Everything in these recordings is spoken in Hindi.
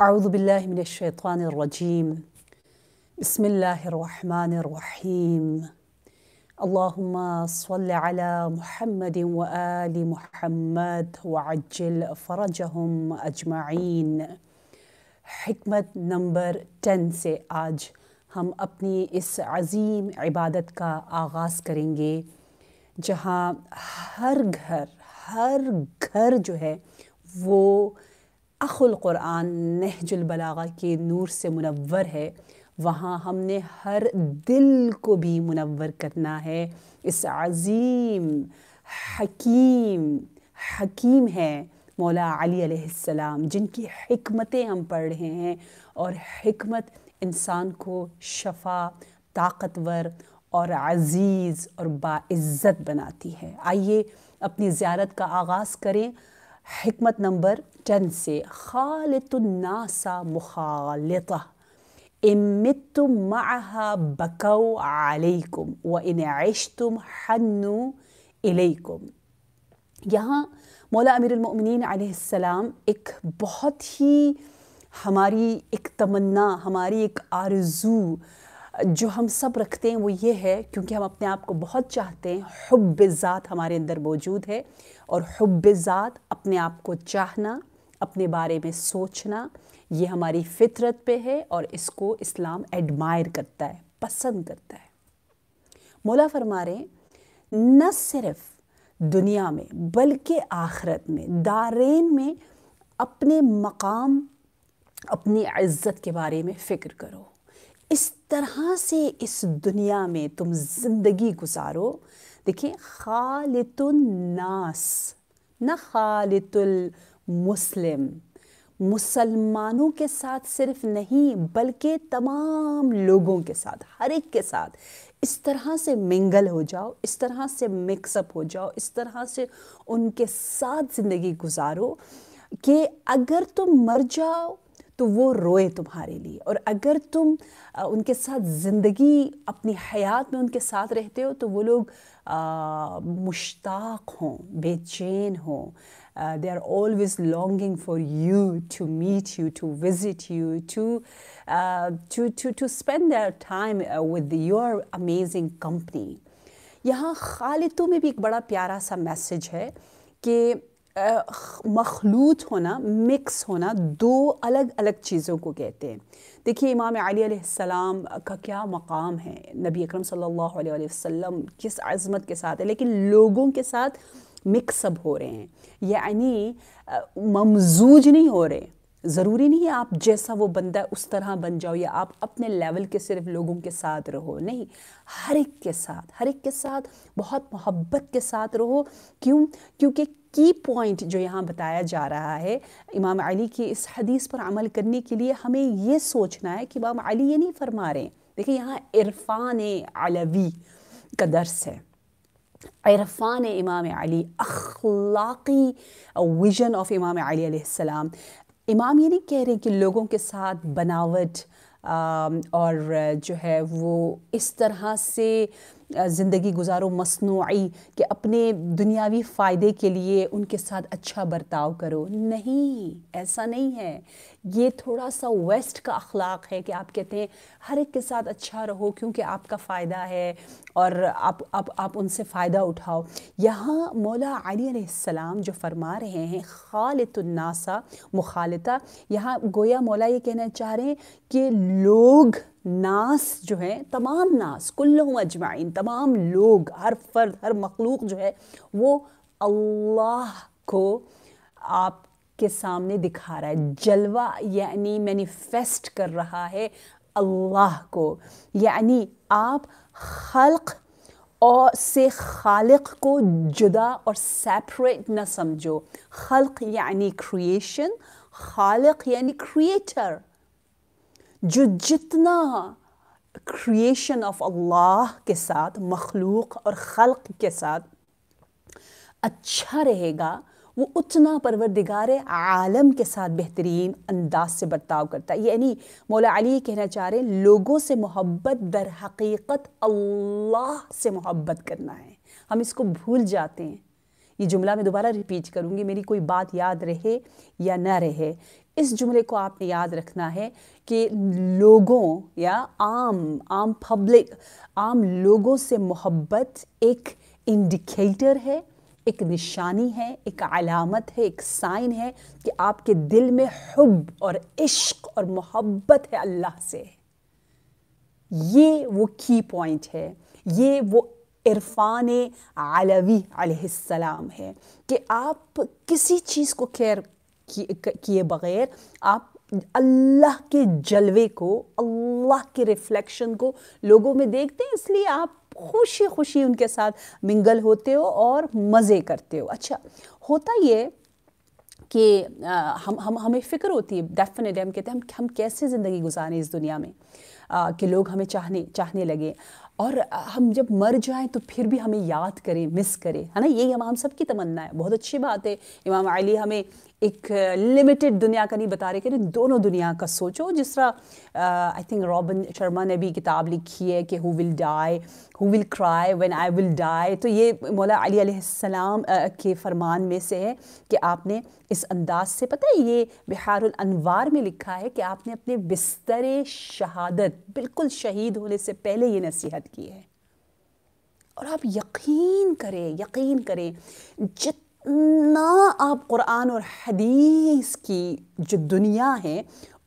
أعوذ بالله من الشيطان الرجيم بسم الله الرحمن الرحيم اللهم صل على محمد وآل محمد وعجل فرجهم أجمعين حकमत नंबर टेन से आज हम अपनी इस अजीम इबादत का आगाज़ करेंगे जहाँ हर घर हर घर जो है वो अखुलक़ुरान नहजुलबलागा के नूर से मुनवर है वहाँ हमने हर दिल को भी मुनवर करना है इस अज़ीम हकीम हकीम है मौला अली जिनकी हमतें हम पढ़ रहे हैं और हमत इंसान को शफा ताकतवर और अज़ीज़ और बाज़्ज़त बनाती है आइए अपनी ज़्यारत का आगाज़ करें حكمة نمبر جنسي خالط الناس مخالطة إن متم معها بكوا عليكم وإن عشتم حنوا إليكم یہاں مولا امیر المؤمنین علیہ السلام ایک بہت ہی ہماری ایک تمنا ہماری ایک آرزو ہماری जो हम सब रखते हैं वो ये है क्योंकि हम अपने आप को बहुत चाहते हैं हब ज़ात हमारे अंदर मौजूद है और हब ज़ात अपने आप को चाहना अपने बारे में सोचना ये हमारी फितरत पे है और इसको इस्लाम एडमायर करता है पसंद करता है मौला फरमा रहे न सिर्फ दुनिया में बल्कि आखरत में दारेन में अपने मकाम अपनी इज़्ज़त के बारे में फ़िक्र करो इस तरह से इस दुनिया में तुम ज़िंदगी गुजारो देखिए नास न खालितुल मुस्लिम मुसलमानों के साथ सिर्फ नहीं बल्कि तमाम लोगों के साथ हर एक के साथ इस तरह से मिंगल हो जाओ इस तरह से मिक्सअप हो जाओ इस तरह से उनके साथ ज़िंदगी गुजारो कि अगर तुम मर जाओ तो वो रोए तुम्हारे लिए और अगर तुम उनके साथ ज़िंदगी अपनी हयात में उनके साथ रहते हो तो वो लोग मुश्ताक हों बेचैन हों they are always longing for you to meet you to visit you to to to to spend their time with your amazing company यहाँ खालितों में भी एक बड़ा प्यारा सा मैसेज है कि मखलूत होना मिक्स होना दो अलग अलग चीज़ों को कहते हैं देखिए इमाम अली का क्या मकाम है नबी अकरम सल्लल्लाहु अलैहि वसल्लम किस अज़मत के साथ है लेकिन लोगों के साथ मिक्सअप हो रहे हैं यानी ममजूज नहीं हो रहे ज़रूरी नहीं है आप जैसा वो बंदा है उस तरह बन जाओ या आप अपने लेवल के सिर्फ लोगों के साथ रहो नहीं हर एक के साथ हर एक के साथ बहुत मोहब्बत के साथ रहो क्यों क्योंकि की पॉइंट जो यहाँ बताया जा रहा है इमाम अली की इस हदीस पर अमल करने के लिए हमें ये सोचना है कि इमाम अली ये नहीं फरमा रहे देखिए यहाँ इरफान अलवी का दर्स है इरफान इमाम अली अखलाक़ी विजन ऑफ इमाम अलीसम इमाम ये नहीं कह रहे कि लोगों के साथ बनावट और जो है वो इस तरह से ज़िंदगी गुजारो मसनू कि अपने दुनियावी फ़ायदे के लिए उनके साथ अच्छा बर्ताव करो नहीं ऐसा नहीं है ये थोड़ा सा वेस्ट का अखलाक है कि आप कहते हैं हर एक के साथ अच्छा रहो क्योंकि आपका फ़ायदा है और आप आप आप उनसे फ़ायदा उठाओ यहाँ मौला आलिम सलाम जो फरमा रहे हैं खालतनासा मुखालता यहाँ गोया मौला ये कहना चाह रहे हैं कि लोग नास जो है तमाम नास कुल्लू अजमाइन तमाम लोग हर फर्द हर मखलूक जो है वो अल्लाह को आपके सामने दिखा रहा है जलवा यानी मैनिफेस्ट कर रहा है अल्लाह को यानी आप खल्क़ और से खाल को जुदा और सेपरेट ना समझो खल्क यानी क्रिएशन खालक यानी क्रिएटर जो जितना क्रिएशन ऑफ अल्लाह के साथ मखलूक और ख़ल्क के साथ अच्छा रहेगा वो उतना परवरदिगार आलम के साथ बेहतरीन अंदाज से बर्ताव करता है यानी मौला अली कहना चाह रहे हैं लोगों से मोहब्बत दर हकीकत अल्लाह से मोहब्बत करना है हम इसको भूल जाते हैं ये जुमला मैं दोबारा रिपीट करूँगी मेरी कोई बात याद रहे या ना रहे इस जुमले को आपने याद रखना है कि लोगों या आम आम पब्लिक आम लोगों से मोहब्बत एक इंडिकेटर है एक निशानी है एक अलामत है एक साइन है कि आपके दिल में हब और इश्क और मोहब्बत है अल्लाह से ये वो की पॉइंट है ये वो इरफान आलवी सलाम है कि आप किसी चीज़ को केयर किए बग़ैर आप अल्लाह के जलवे को अल्लाह के रिफ्लेक्शन को लोगों में देखते हैं इसलिए आप खुशी खुशी उनके साथ मिंगल होते हो और मज़े करते हो अच्छा होता ये कि हम हम हमें फ़िक्र होती है डेफिनेट हम कहते हैं हम हम कैसे ज़िंदगी गुजारें इस दुनिया में आ, कि लोग हमें चाहने चाहने लगे और हम जब मर जाएं तो फिर भी हमें याद करें मिस करें है ना ये हम हम सब की तमन्ना है बहुत अच्छी बात है इमाम अली हमें एक लिमिटेड दुनिया का नहीं बता रहे कि दोनों दुनिया का सोचो जिस तरह आई थिंक रॉबिन शर्मा ने भी किताब लिखी है कि who will die who will cry when I will die तो ये मौला अली अलैहिस्सलाम के फरमान में से है कि आपने इस अंदाज से पता है ये बिहारुल अनवार में लिखा है कि आपने अपने बिस्तर शहादत बिल्कुल शहीद होने से पहले ये नसीहत की है और आप यकीन करें यकीन करें जित ना आप कुरान और हदीस की जो दुनिया है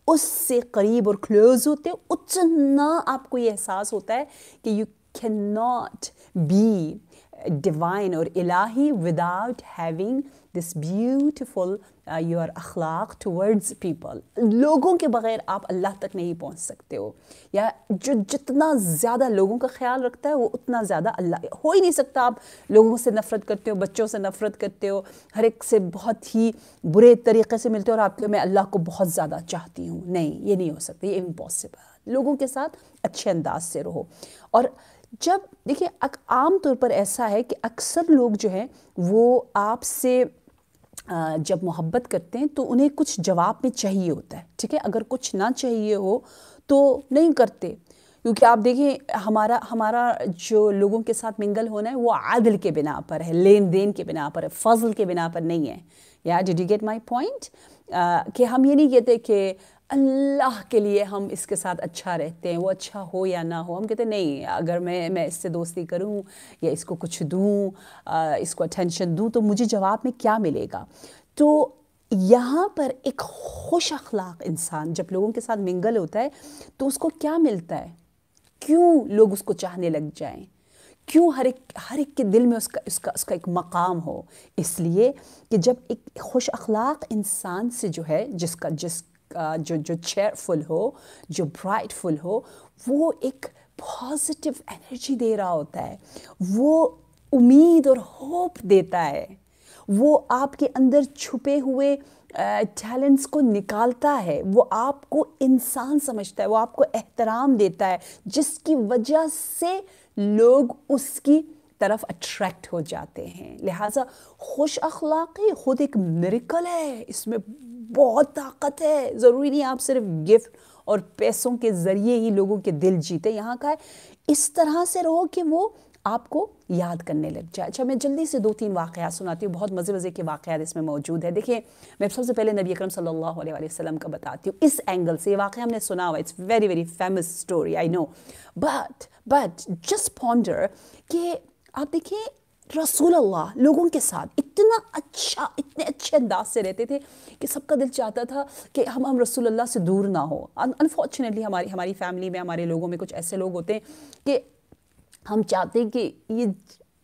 उससे करीब और क्लोज होते हो उतना आपको ये एहसास होता है कि you can not be divine और इलाही without having this beautiful uh, your अखलाक towards पीपल लोगों के बग़ैर आप अल्लाह तक नहीं पहुँच सकते हो या जो जितना ज़्यादा लोगों का ख्याल रखता है वो उतना ज़्यादा अल्लाह हो ही नहीं सकता आप लोगों से नफ़रत करते हो बच्चों से नफ़रत करते हो हर एक से बहुत ही बुरे तरीके से मिलते हो और आपके मैं अल्लाह को बहुत ज़्यादा चाहती हूँ नहीं ये नहीं हो सकता ये इम्पॉसिबल लोगों के साथ अच्छे अंदाज से रहो और जब देखिए आम तौर पर ऐसा है कि अक्सर लोग जो हैं वो आपसे जब मोहब्बत करते हैं तो उन्हें कुछ जवाब में चाहिए होता है ठीक है अगर कुछ ना चाहिए हो तो नहीं करते क्योंकि आप देखें हमारा हमारा जो लोगों के साथ मिंगल होना है वो आदल के बिना पर है लेन देन के बिना पर है फजल के बिना पर नहीं है या did you get my point कि हम ये नहीं कहते कि अल्लाह के लिए हम इसके साथ अच्छा रहते हैं वो अच्छा हो या ना हो हम कहते नहीं अगर मैं मैं इससे दोस्ती करूं या इसको कुछ दूं इसको अटेंशन दूं तो मुझे जवाब में क्या मिलेगा तो यहाँ पर एक खुश अखलाक इंसान जब लोगों के साथ मिंगल होता है तो उसको क्या मिलता है क्यों लोग उसको चाहने लग जाएं क्यों हर एक हर एक के दिल में उसका उसका उसका एक मकाम हो इसलिए कि जब एक खुश अखलाक इंसान से जो है जिसका जिस Uh, जो जो चेयरफुल हो जो ब्राइटफुल हो वो एक पॉजिटिव एनर्जी दे रहा होता है वो उम्मीद और होप देता है वो आपके अंदर छुपे हुए टैलेंट्स uh, को निकालता है वो आपको इंसान समझता है वो आपको एहतराम देता है जिसकी वजह से लोग उसकी तरफ अट्रैक्ट हो जाते हैं लिहाजा खुश अखलाक़ी ख़ुद एक मेरिकल है इसमें बहुत ताकत है ज़रूरी नहीं आप सिर्फ गिफ्ट और पैसों के ज़रिए ही लोगों के दिल जीते यहाँ का है इस तरह से रहो कि वो आपको याद करने लग जाए अच्छा मैं जल्दी से दो तीन वाकयात सुनाती हूँ बहुत मज़े मज़े के वाक़ात इसमें मौजूद है देखिए मैं सबसे पहले नबी अकरम सल्लल्लाहु अलैहि वसल्लम का बताती हूँ इस एंगल से ये वाक़ हमने सुना हुआ it's very very famous story I know but but just ponder कि आप देखिए रसूल अल्लाह लोगों के साथ इतना अच्छा इतने अच्छे अंदाज से रहते थे कि सबका दिल चाहता था कि हम हम रसूल अल्लाह से दूर ना हो अनफॉर्चुनेटली हमारी हमारी फैमिली में हमारे लोगों में कुछ ऐसे लोग होते हैं कि हम चाहते हैं कि ये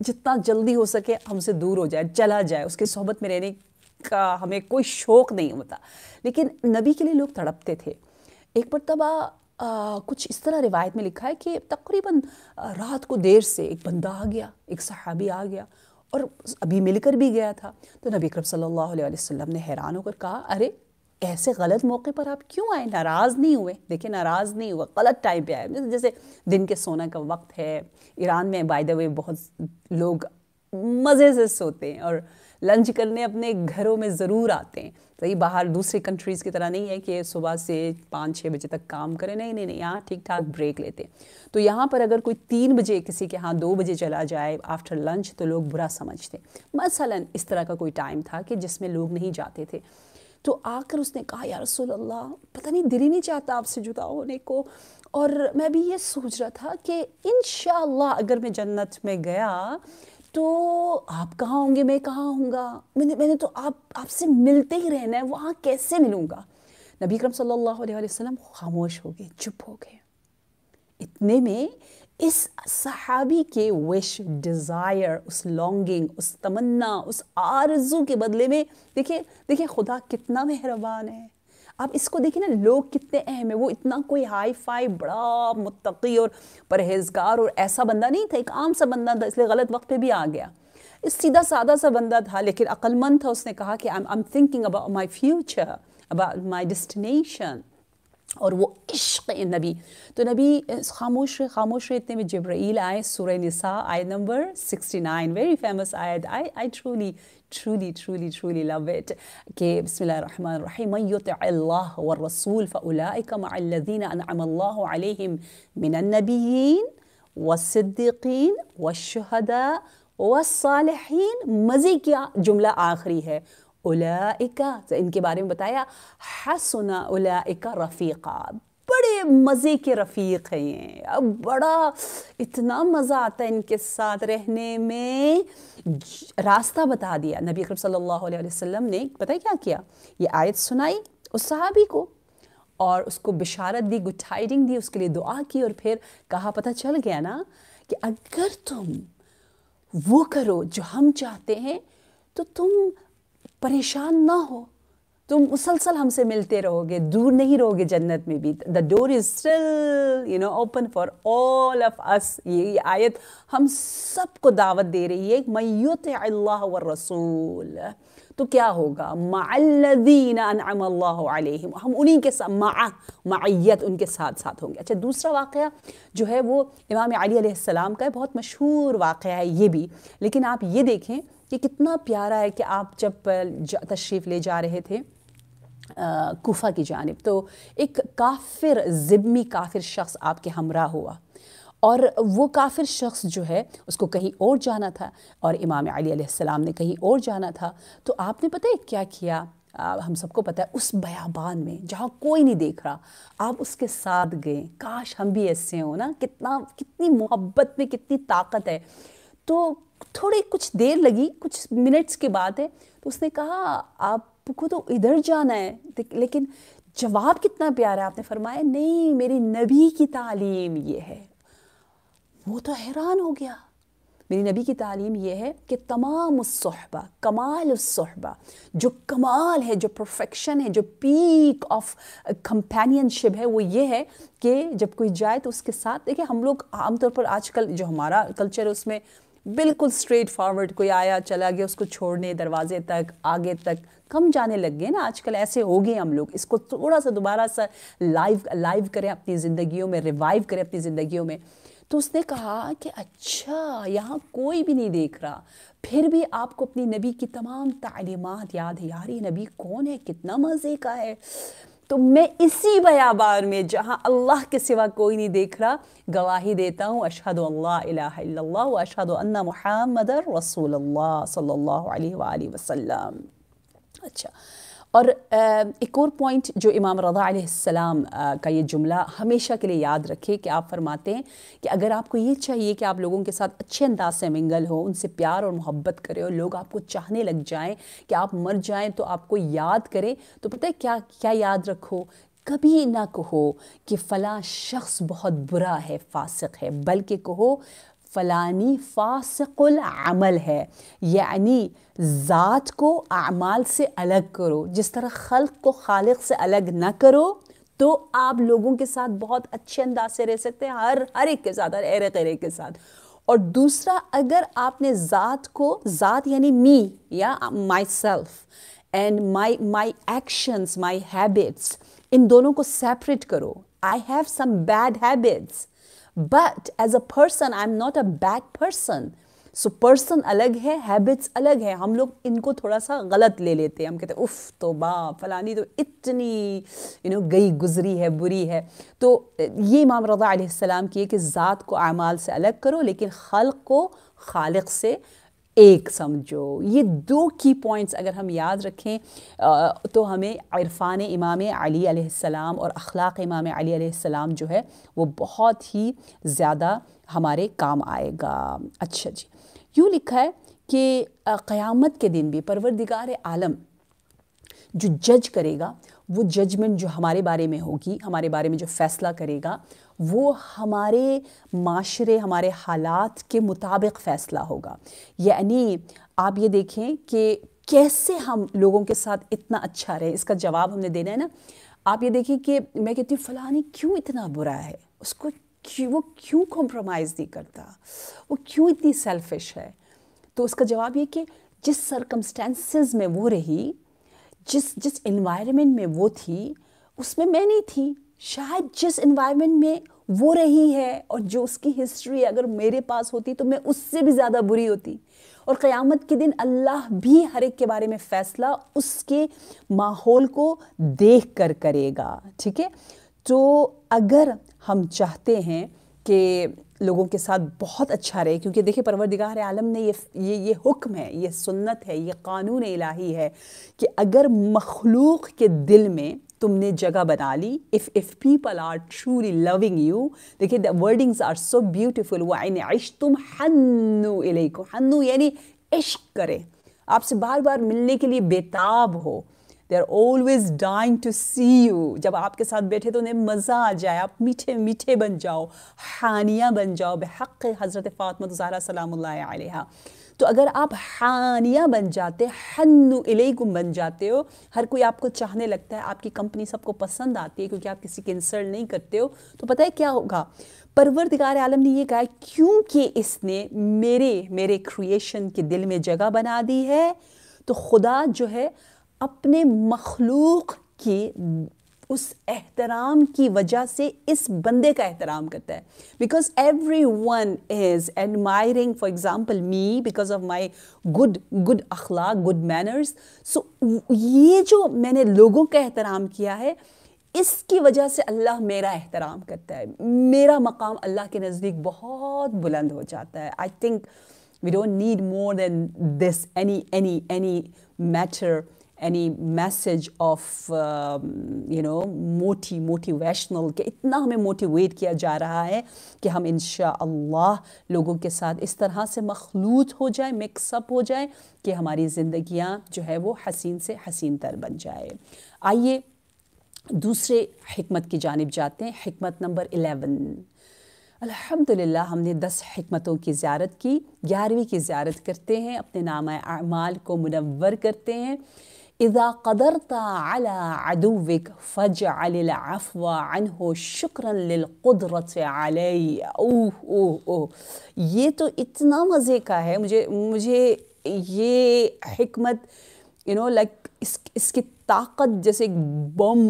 जितना जल्दी हो सके हमसे दूर हो जाए चला जाए उसके सोहबत में रहने का हमें कोई शौक़ नहीं होता लेकिन नबी के लिए लोग तड़पते थे एक मरतबा आ, कुछ इस तरह रिवायत में लिखा है कि तकरीबन रात को देर से एक बंदा आ गया एक सहाबी आ गया और अभी मिलकर भी गया था तो नबी करम सल्लल्लाहु अलैहि वसल्लम ने हैरान होकर कहा अरे ऐसे गलत मौके पर आप क्यों आए नाराज़ नहीं हुए देखिए नाराज़ नहीं हुआ गलत टाइम पे आए जैसे दिन के सोने का वक्त है ईरान में बाय द वे बहुत लोग मज़े से सोते हैं और लंच करने अपने घरों में ज़रूर आते हैं तो ये बाहर दूसरे कंट्रीज़ की तरह नहीं है कि सुबह से पाँच छः बजे तक काम करें नहीं नहीं नहीं यहाँ ठीक ठाक ब्रेक लेते हैं तो यहाँ पर अगर कोई तीन बजे किसी के यहाँ दो बजे चला जाए आफ्टर लंच तो लोग बुरा समझते मसला इस तरह का कोई टाइम था कि जिसमें लोग नहीं जाते थे तो आकर उसने कहा यार रसोल्ला पता नहीं दिल ही नहीं चाहता आपसे जुदा होने को और मैं भी ये सोच रहा था कि इन अगर मैं जन्नत में गया तो आप कहाँ होंगे मैं कहाँ होंगे मैंने मैंने तो आप आपसे मिलते ही रहना है वहाँ कैसे मिलूँगा नबी करम सल्लल्लाहु अलैहि वसल्लम खामोश हो गए चुप हो गए इतने में इस सहाबी के विश डिज़ायर उस लॉन्गिंग उस तमन्ना उस आरजू के बदले में देखिए देखिए खुदा कितना मेहरबान है आप इसको देखिए ना लोग कितने अहम है वो इतना कोई हाई फाई बड़ा मुतकी और परहेजगार और ऐसा बंदा नहीं था एक आम सा बंदा था इसलिए गलत वक्त पे भी आ गया इस सीधा सादा सा बंदा था लेकिन अक्लमंद था उसने कहा कि I am thinking about my future about my destination عشق نبی تو نبی خاموش رہے خاموش رہے اتنے میں جبرائیل آئے آية سورہ نساء आय نمبر 69 ویری فیمس آیت I I truly truly, truly, truly love it. کہ بسم الله الرحمن الرحيم من یطع اللہ والرسول فاولائک مع الذین أنعم اللہ علیہم من النبیین والصدقین والشہداء والصالحین مزی کیا جملہ آخری ہے उलाइका तो इनके बारे में बताया हसना उलाइका रफ़ीक़ा बड़े मज़े के रफ़ीक हैं अब बड़ा इतना मज़ा आता है इनके साथ रहने में रास्ता बता दिया नबी अकरम सल्लल्लाहु अलैहि वसल्लम ने पता है क्या किया ये आयत सुनाई उस सहाबी को और उसको बिशारत दी गुड टाइडिंग दी उसके लिए दुआ की और फिर कहा पता चल गया ना कि अगर तुम वो करो जो हम चाहते हैं तो तुम परेशान ना हो तुम मुसलसल हमसे मिलते रहोगे दूर नहीं रहोगे जन्नत में भी the door is still you know open for all of us ये आयत हम सबको दावत दे रही है मैत अल्लाह व रसूल तो क्या होगा अलैहिम हम उन्हीं के साथ मा मायत उनके साथ साथ होंगे अच्छा दूसरा वाक़ जो है वो इमाम अली सलाम का बहुत मशहूर वाक़ है ये भी लेकिन आप ये देखें ये कितना प्यारा है कि आप जब तशरीफ़ ले जा रहे थे कोफा की जानब तो एक काफिर ज़िब्मी काफिर शख्स आपके हमरा हुआ और वो काफिर शख्स जो है उसको कहीं और जाना था और इमाम अली ने कहीं और जाना था तो आपने पता है क्या किया आ, हम सबको पता है उस बयाबान में जहाँ कोई नहीं देख रहा आप उसके साथ गए काश हम भी ऐसे हों ना कितना कितनी मोहब्बत में कितनी ताकत है तो थोड़ी कुछ देर लगी कुछ मिनट्स की बात है तो उसने कहा आपको तो इधर जाना है लेकिन जवाब कितना प्यारा है आपने फरमाया नहीं मेरी नबी की तालीम ये है वो तो हैरान हो गया मेरी नबी की तालीम यह है कि तमाम उसबा कमाल उसबा जो कमाल है जो परफेक्शन है जो पीक ऑफ कंपेनियनशिप है वो ये है कि जब कोई जाए तो उसके साथ देखिए हम लोग आमतौर पर आजकल जो हमारा कल्चर है उसमें बिल्कुल स्ट्रेट फॉरवर्ड कोई आया चला गया उसको छोड़ने दरवाजे तक आगे तक कम जाने लग गए ना आजकल ऐसे हो गए हम लोग इसको थोड़ा सा दोबारा सा लाइव लाइव करें अपनी ज़िंदगियों में रिवाइव करें अपनी ज़िंदगियों में तो उसने कहा कि अच्छा यहाँ कोई भी नहीं देख रहा फिर भी आपको अपनी नबी की तमाम तालीमत याद है यार ये नबी कौन है कितना मज़े का है तो मैं इसी बयाबार में जहाँ अल्लाह के सिवा कोई नहीं देख रहा गवाही देता हूँ अशहद अशहद अन्ना रसूल सल्ला वसम अच्छा और एक और पॉइंट जो इमाम रदा सलाम का ये जुमला हमेशा के लिए याद रखें कि आप फरमाते हैं कि अगर आपको ये चाहिए कि आप लोगों के साथ अच्छे अंदाज से मिंगल हो उनसे प्यार और मोहब्बत करें और लोग आपको चाहने लग जाएं कि आप मर जाएं तो आपको याद करें तो पता है क्या क्या याद रखो कभी ना कहो कि फ़ला शख्स बहुत बुरा है फासिक है बल्कि कहो फ़लानी फ़ासकुल अमल है यानी ज़ात को अमाल से अलग करो जिस तरह खल्क को खालिक से अलग ना करो तो आप लोगों के साथ बहुत अच्छे अंदाज से रह सकते हैं हर हर एक के साथ हर एरे तेरे के साथ और दूसरा अगर आपने ज़ात को ज़ात यानी मी या myself and my my actions my habits इन दोनों को सेपरेट करो I have some bad habits but as a person I am not a bad person so person अलग है हैबिट्स अलग है हम लोग इनको थोड़ा सा गलत ले लेते हैं हम कहते हैं उफ़ तो बा फलानी तो इतनी यू नो गई गुजरी है बुरी है तो ये इमाम रज़ा सलाम की है कि ज़ात को अमाल से अलग करो लेकिन खल़ को खालिक से एक समझो ये दो की पॉइंट्स अगर हम याद रखें तो हमें इरफान इमाम अली सलाम और अखलाक इमाम अली सलाम जो है वो बहुत ही ज़्यादा हमारे काम आएगा अच्छा जी यूँ लिखा है कि क़यामत के दिन भी परवरदिगार आलम जो जज करेगा वो जजमेंट जो हमारे बारे में होगी हमारे बारे में जो फ़ैसला करेगा वो हमारे माशरे हमारे हालात के मुताबिक फ़ैसला होगा यानी आप ये देखें कि कैसे हम लोगों के साथ इतना अच्छा रहे इसका जवाब हमने देना है ना आप ये देखिए कि मैं कहती हूँ फ़लानी क्यों इतना बुरा है उसको क्यों वो क्यों कॉम्प्रोमाइज़ नहीं करता वो क्यों इतनी सेल्फिश है तो उसका जवाब ये कि जिस सरकमस्टेंसेस में वो रही जिस जिस इन्वायरमेंट में वो थी उसमें मैं नहीं थी शायद जिस इन्वायरमेंट में वो रही है और जो उसकी हिस्ट्री अगर मेरे पास होती तो मैं उससे भी ज़्यादा बुरी होती और क़यामत के दिन अल्लाह भी हर एक के बारे में फ़ैसला उसके माहौल को देख कर करेगा ठीक है तो अगर हम चाहते हैं कि लोगों के साथ बहुत अच्छा रहे क्योंकि देखिए परवरदिगार आलम ने ये ये ये हुक्म है ये सुन्नत है ये कानून इलाही है कि अगर मखलूक के दिल में तुमने जगह बना ली if if people are truly loving you देखिए the wordings are so beautiful वाइन आइश तुम हन्नु इले को हन्नु यानी इश्क करें आपसे बार बार मिलने के लिए बेताब हो they are always dying to see you जब आपके साथ बैठे तो उन्हें मज़ा आ जाए आप मीठे मीठे बन जाओ हानिया बन जाओ बेहक हज़रत फ़ातमत तो ज़ारा सलाम तो अगर आप हानिया बन जाते हन्नु इलेगुम बन जाते हो हर कोई आपको चाहने लगता है आपकी कंपनी सबको पसंद आती है क्योंकि आप किसी की इंसल्ट नहीं करते हो तो पता है क्या होगा परवरदिगार आलम ने ये कहा क्योंकि इसने मेरे मेरे क्रिएशन के दिल में जगह बना दी है तो खुदा जो है अपने मखलूक की उस एहतराम की वजह से इस बंदे का एहतराम करता है because everyone is admiring for example me because of my good good अखलाक गुड मैनर्स सो ये जो मैंने लोगों का एहतराम किया है इसकी वजह से अल्लाह मेरा एहतराम करता है मेरा मकाम अल्लाह के नज़दीक बहुत बुलंद हो जाता है I think we don't need more than this any any any matter any message of you know मोटी मोटिवेशनल के इतना हमें मोटिवेट किया जा रहा है कि हम इन लोगों के साथ इस तरह से मखलूत हो जाए मिक्सअप हो जाए कि हमारी ज़िंदियाँ जो है वो हसीन से हसीन तर बन जाए आइए दूसरे हमत की जानब जाते हैं हमत नंबर एलेवन अलहमदिल्ला हमने दस हमतों की ज्यारत की ग्यारहवीं की ज्यारत करते हैं अपने नाम अमाल को मुनवर करते हैं इज़ा कदरता अला अदुविक फ़ज अफ़वा अनहो शुक्रन लिलक़ुदरत आलई ओह ओह ओह ये तो इतना मज़े का है मुझे मुझे ये हमत यू नो लाइक इस इसकी ताकत जैसे एक बम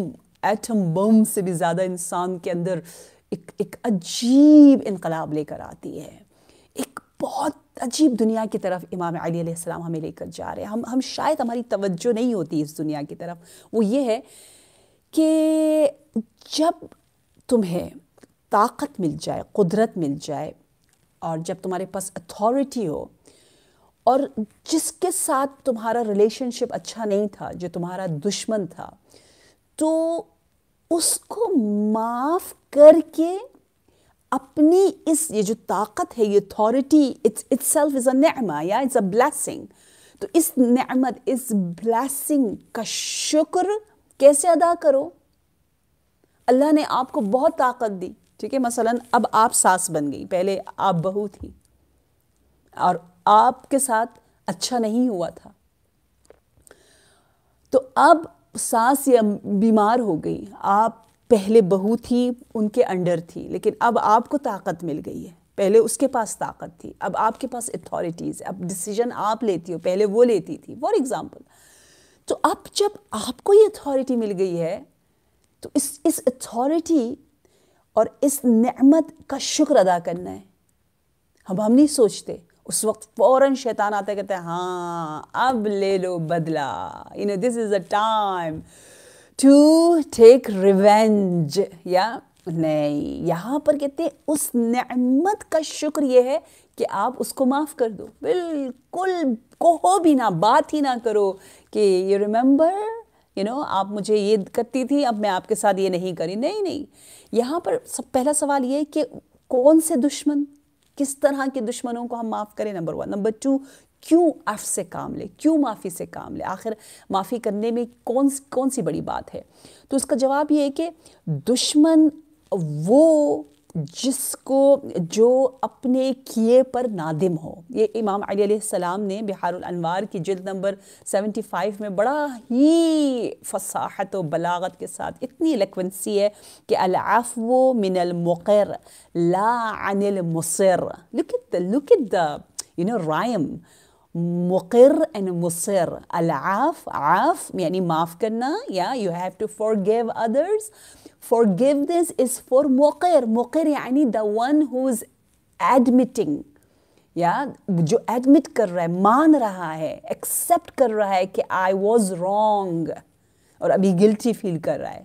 एटम बम से भी ज़्यादा इंसान के अंदर एक एक अजीब इनकलाब लेकर आती है एक बहुत अजीब दुनिया की तरफ इमाम अली सलाम हमें लेकर जा रहे हैं हम हम शायद हमारी तवज्जो नहीं होती इस दुनिया की तरफ वो ये है कि जब तुम्हें ताकत मिल जाए कुदरत मिल जाए और जब तुम्हारे पास अथॉरिटी हो और जिसके साथ तुम्हारा रिलेशनशिप अच्छा नहीं था जो तुम्हारा दुश्मन था तो उसको माफ़ करके अपनी इस ये जो ताकत है ये authority it's itself is a नरमा या इट्स अ ब्लैसिंग तो इस नमत इस ब्लैसिंग का शुक्र कैसे अदा करो अल्लाह ने आपको बहुत ताकत दी ठीक है मसलन अब आप सास बन गई पहले आप बहू थी और आपके साथ अच्छा नहीं हुआ था तो अब सास या बीमार हो गई आप पहले बहू थी उनके अंडर थी लेकिन अब आपको ताकत मिल गई है पहले उसके पास ताकत थी अब आपके पास अथॉरिटीज़ अब डिसीजन आप लेती हो पहले वो लेती थी फॉर एग्ज़ाम्पल तो अब जब आपको ये अथॉरिटी मिल गई है तो इस इस अथॉरिटी और इस नमत का शुक्र अदा करना है हम हम नहीं सोचते उस वक्त फौरन शैतान आता कहते हैं हाँ अब ले लो बदला you know this is a time to take revenge या नहीं यहाँ पर कहते हैं उस नमत का शुक्र यह है कि आप उसको माफ़ कर दो बिल्कुल कहो भी ना बात ही ना करो कि यू रिमेंबर यू नो आप मुझे ये करती थी अब मैं आपके साथ ये नहीं करी नहीं नहीं यहाँ पर सब पहला सवाल ये है कि कौन से दुश्मन किस तरह के दुश्मनों को हम माफ़ करें नंबर वन नंबर टू क्यों अफ से काम ले क्यों माफ़ी से काम ले आखिर माफ़ी करने में कौन कौन सी बड़ी बात है तो उसका जवाब ये है कि दुश्मन वो जिसको जो अपने किए पर नादिम हो ये इमाम अली सलाम ने बिहार अनवार की जल्द नंबर 75 में बड़ा ही फसाहत व बलागत के साथ इतनी लकवेंसी है कि अलाफ वो मिनल मुकर ला अनिल मुसर लुक द लुक द यू नो रायम مقر and مصر العاف عاف يعني معاف yeah you have to forgive others forgiveness is for مقر مقر يعني the one who's admitting yeah جو admit كر رہا ہے مان رہا accept كر رہا ہے I was wrong اور ابھی guilty feel كر رہا ہے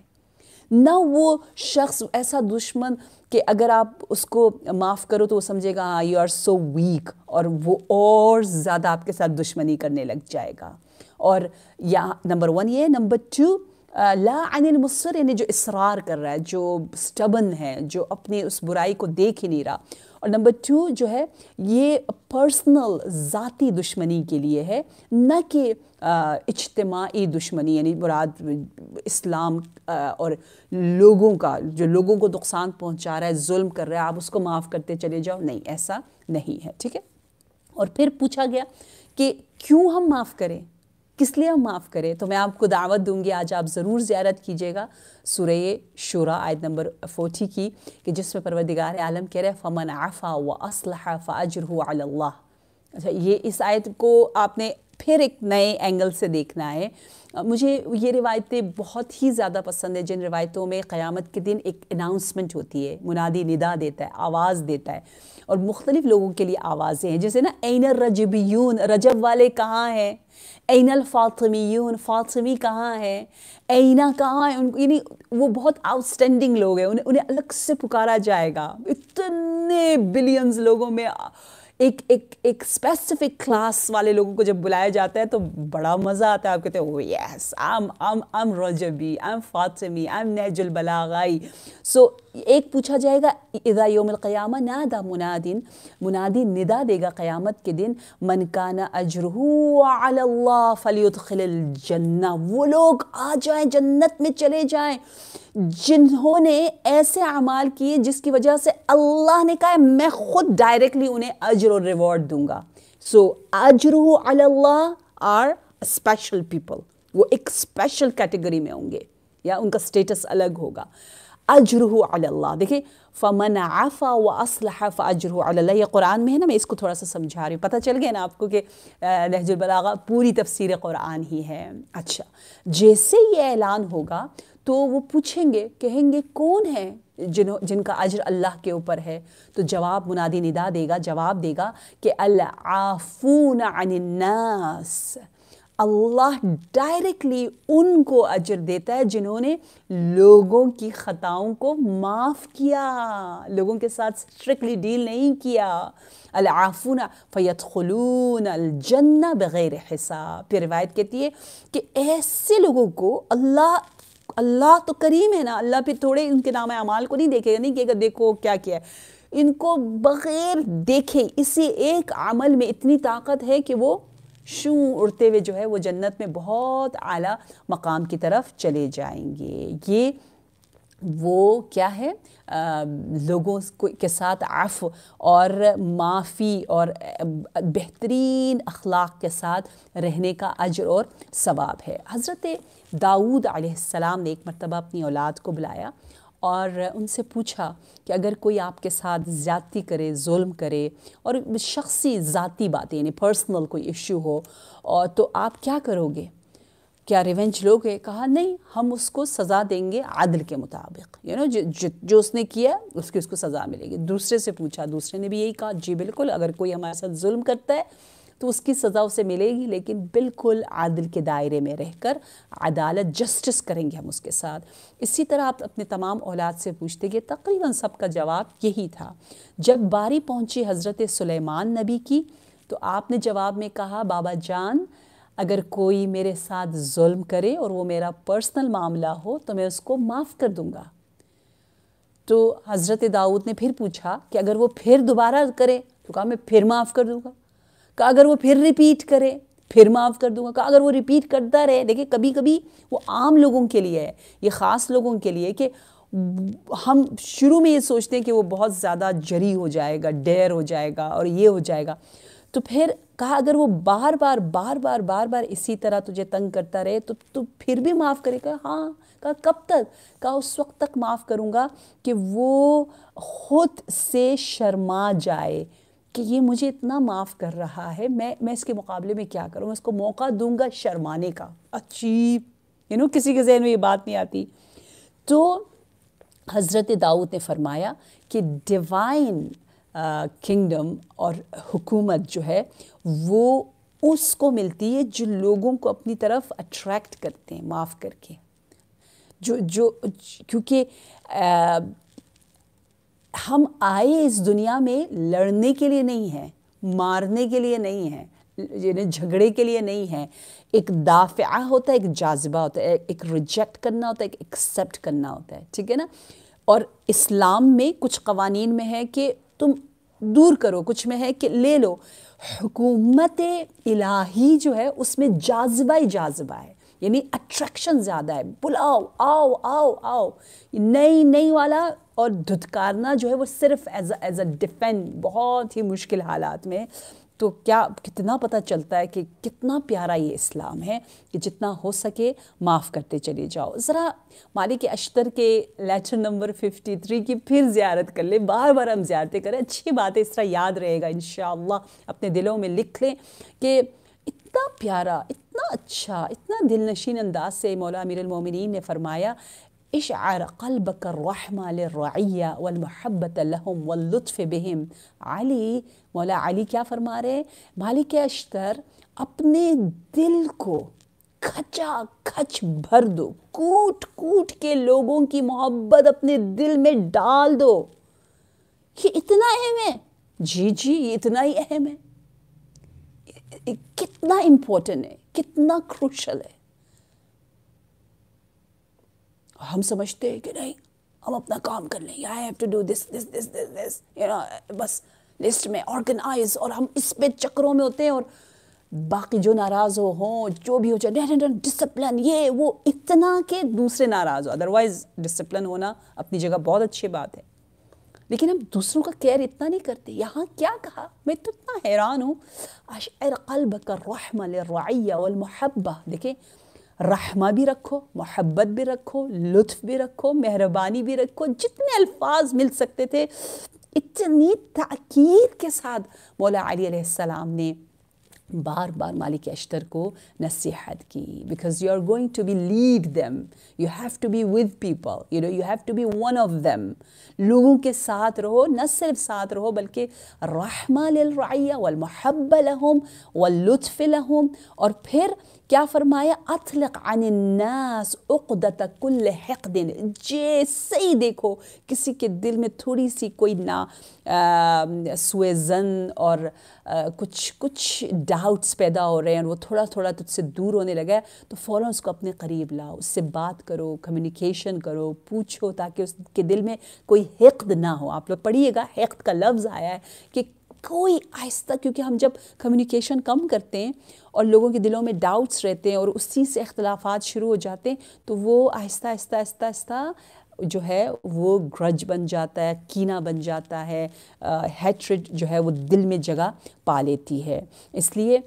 نہ وہ شخص ایسا دشمن कि अगर आप उसको माफ़ करो तो वो समझेगा हाँ यू आर सो वीक और वो और ज़्यादा आपके साथ दुश्मनी करने लग जाएगा और या नंबर वन ये नंबर टू ला अनिल मुसर यानी जो इसरार कर रहा है जो स्टबन है जो अपनी उस बुराई को देख ही नहीं रहा और नंबर टू जो है ये पर्सनल ज़ाती दुश्मनी के लिए है न कि इजतमाही दुश्मनी यानी मुराद इस्लाम आ, और लोगों का जो लोगों को नुकसान पहुंचा रहा है जुल्म कर रहा है आप उसको माफ़ करते चले जाओ नहीं ऐसा नहीं है ठीक है और फिर पूछा गया कि क्यों हम माफ़ करें किस लिए हम माफ़ करें तो मैं आपको दावत दूंगी आज आप ज़रूर ज़्यारत कीजिएगा सुरय शुरा आयत नंबर फोर्टी की कि जिसमें परवदिगार आलम कह रहे फ़मन आफ़ा व असल फ़ाजर अल्लाह अच्छा ये इस आयत को आपने फिर एक नए एंगल से देखना है मुझे ये रिवायतें बहुत ही ज़्यादा पसंद है जिन रिवायतों में क़यामत के दिन एक अनाउंसमेंट होती है मुनादी निदा देता है आवाज़ देता है और मुख्तलिफ लोगों के लिए आवाज़ें हैं जैसे ना ऐन रजबियून रजब वाले कहाँ हैं एनल फातमीयून फातमी कहाँ है एना कहाँ है उनको यानी वो बहुत आउटस्टैंडिंग लोग हैं उन्हें उन्हें अलग से पुकारा जाएगा इतने बिलियंस लोगों में एक एक एक स्पेसिफिक क्लास वाले लोगों को जब बुलाया जाता है तो बड़ा मज़ा आता है आप कहते हो यस आम आम आम रजबी आम फातमी एम नैजुल बलागाई सो एक पूछा जाएगा इदा योम क़यामा नादा मुनादिन मुनादी निदा देगा क़यामत के दिन मनकाना अजरू फली जन्ना वो लोग आ जाएं जन्नत में चले जाएं जिन्होंने ऐसे अमाल किए जिसकी वजह से अल्लाह ने कहा मैं खुद डायरेक्टली उन्हें अजर और रिवॉर्ड दूंगा सो अजर अल्लाह आर स्पेशल पीपल वो एक स्पेशल कैटेगरी में होंगे या उनका स्टेटस अलग होगा अजरू अल्लाह देखिए फ़मन आफ़ा व असलह फ़ाजरू अल्लाह ये कुरान में है ना मैं इसको थोड़ा सा समझा रही हूँ पता चल गया ना आपको कि लहजुलबलागा पूरी तफसीर कुरान ही है अच्छा जैसे ये ऐलान होगा तो वो पूछेंगे कहेंगे कौन है जिन जिनका अजर अल्लाह के ऊपर है तो जवाब मुनादी निदा देगा जवाब देगा कि अल्लाफून अनन्नास अल्लाह डायरेक्टली उनको अजर देता है जिन्होंने लोगों की ख़ताओं को माफ़ किया लोगों के साथ स्ट्रिक्टली डील नहीं किया अलाफून ख़लून अलजन्ना बग़ैर हिसाब फिर रिवायत कहती है कि ऐसे लोगों को अल्लाह अल्लाह तो करीम है ना अल्लाह फिर थोड़े इनके नाम अमाल को नहीं देखेगा नहीं कहेगा देखो क्या किया है इनको बग़ैर देखे इसी एक अमल में इतनी ताकत है कि वो शू उड़ते हुए जो है वो जन्नत में बहुत आला मकाम की तरफ चले जाएंगे ये वो क्या है आ, लोगों के साथ आफ़ और माफ़ी और बेहतरीन अखलाक के साथ रहने का अजर और सवाब है हज़रत दाऊद आसमाम ने एक मरतबा अपनी औलाद को बुलाया और उनसे पूछा कि अगर कोई आपके साथ ज़्यादती करे जुल्म करे और शख्सी ज़ाती बातें यानी पर्सनल कोई इशू हो और तो आप क्या करोगे क्या रिवेंज लोगे कहा नहीं हम उसको सज़ा देंगे आदल के मुताबिक यू नो जो जो उसने किया उसकी उसको सज़ा मिलेगी दूसरे से पूछा दूसरे ने भी यही कहा जी बिल्कुल अगर कोई हमारे साथ जुल्म करता है तो उसकी सज़ा उसे मिलेगी लेकिन बिल्कुल आदिल के दायरे में रहकर अदालत जस्टिस करेंगे हम उसके साथ इसी तरह आप अपने तमाम औलाद से पूछते गए तकरीबन सबका जवाब यही था जब बारी पहुंची हज़रत सुलेमान नबी की तो आपने जवाब में कहा बाबा जान अगर कोई मेरे साथ जुल्म करे और वो मेरा पर्सनल मामला हो तो मैं उसको माफ़ कर दूँगा तो हज़रत दाऊद ने फिर पूछा कि अगर वो फिर दोबारा करे तो कहा मैं फिर माफ़ कर दूँगा कहा अगर वो फिर रिपीट करे फिर माफ़ कर दूंगा कहा अगर वो रिपीट करता रहे देखिए कभी कभी वो आम लोगों के लिए है ये ख़ास लोगों के लिए कि हम शुरू में ये सोचते हैं कि वो बहुत ज़्यादा जरी हो जाएगा डेर हो जाएगा और ये हो जाएगा तो फिर कहा अगर वो बार बार बार बार बार बार इसी तरह तुझे तंग करता रहे तो तू फिर भी माफ़ करेगा हाँ कहा कब तक कहा उस वक्त तक माफ़ करूँगा कि वो खुद से शर्मा जाए कि ये मुझे इतना माफ़ कर रहा है मैं मैं इसके मुकाबले में क्या करूँ मैं इसको मौका दूंगा शर्माने का अच्छी यू नो किसी के जहन में ये बात नहीं आती तो हज़रत दाऊद ने फरमाया कि डिवाइन किंगडम और हुकूमत जो है वो उसको मिलती है जो लोगों को अपनी तरफ अट्रैक्ट करते हैं माफ़ करके जो जो क्योंकि हम आए इस दुनिया में लड़ने के लिए नहीं हैं मारने के लिए नहीं हैं जिन्हें झगड़े के लिए नहीं है एक दाफ़ा होता है एक जाजिबा होता है एक रिजेक्ट करना होता है एक एक्सेप्ट करना होता है ठीक है ना और इस्लाम में कुछ कवानीन में है कि तुम दूर करो कुछ में है कि ले लो हुकूमत इलाही जो है उसमें जाजबा ही जाजबा है यानी अट्रैक्शन ज़्यादा है बुलाओ आओ आओ आओ नई नई वाला और धुतकारना जो है वो सिर्फ एज एज अ डिफेंड बहुत ही मुश्किल हालात में तो क्या कितना पता चलता है कि कितना प्यारा ये इस्लाम है कि जितना हो सके माफ़ करते चले जाओ ज़रा मालिक अश्तर के लेटर नंबर 53 की फिर ज़्यारत कर ले बार बार हम ज़्यारतें करें अच्छी बातें इस तरह याद रहेगा इन अपने दिलों में लिख लें कि इतना प्यारा इतना अच्छा इतना दिल नशीन अंदाज से मौला अमीर ने फ़रमाया اشعر قلبك الرحمة للرعية والمحبة لهم واللطف بهم علي मौला अली क्या फरमा रहे मालिक अश्तर अपने दिल को खचा खच भर दो कूट कूट के लोगों की मोहब्बत अपने दिल में डाल दो ये इतना अहम है जी जी ये इतना ही अहम है कितना इम्पोर्टेंट है कितना क्रूशल है तो हम समझते हैं कि नहीं हम अपना काम कर लेंगे I have to do this this this this this you know बस लिस्ट में ऑर्गेनाइज और हम इस पे चक्रों में होते हैं और बाकी जो नाराज़ हो हों जो भी हो जाए डिसिप्लिन ये वो इतना के दूसरे नाराज़ हो अदरवाइज़ डिसप्लिन होना अपनी जगह बहुत अच्छी बात है लेकिन हम दूसरों का केयर इतना नहीं करते यहाँ क्या कहा मैं तो इतना हैरान हूँ अशर कल्ब का रहमल रैया वलमहब्बा देखें रहमा भी रखो मोहब्बत भी रखो लुत्फ़ भी रखो मेहरबानी भी रखो जितने अल्फाज मिल सकते थे इतनी ताक़ीद के साथ मौला अली ने बार बार मालिक अश्तर को नसीहत की because you are going to be lead them you have to be with people you know you have to be one of them लोगों के साथ रहो न सिर्फ साथ रहो बल्कि रहमा लैया वल लहम वल लुत्फ़ लहम और फिर क्या फरमाया अतलक अनन्नास उकदत कुल हक दिन जैसे ही देखो किसी के दिल में थोड़ी सी कोई ना सुजन और आ, कुछ कुछ डाउट्स पैदा हो रहे हैं और वो थोड़ा थोड़ा तुझसे दूर होने लगा है तो फ़ौर उसको अपने करीब लाओ उससे बात करो कम्युनिकेशन करो पूछो ताकि उसके दिल में कोई हकद ना हो आप लोग पढ़िएगा हकद का लफ्ज़ आया है कि कोई आहिस्ता क्योंकि हम जब कम्युनिकेशन कम करते हैं और लोगों के दिलों में डाउट्स रहते हैं और उस चीज़ से अख्तलाफात शुरू हो जाते हैं तो वो आहिस्ता आहिस्ता आहिस्ता आहिस्ता जो है वो ग्रज बन जाता है कीना बन जाता है हैट्रिड जो है वो दिल में जगह पा लेती है इसलिए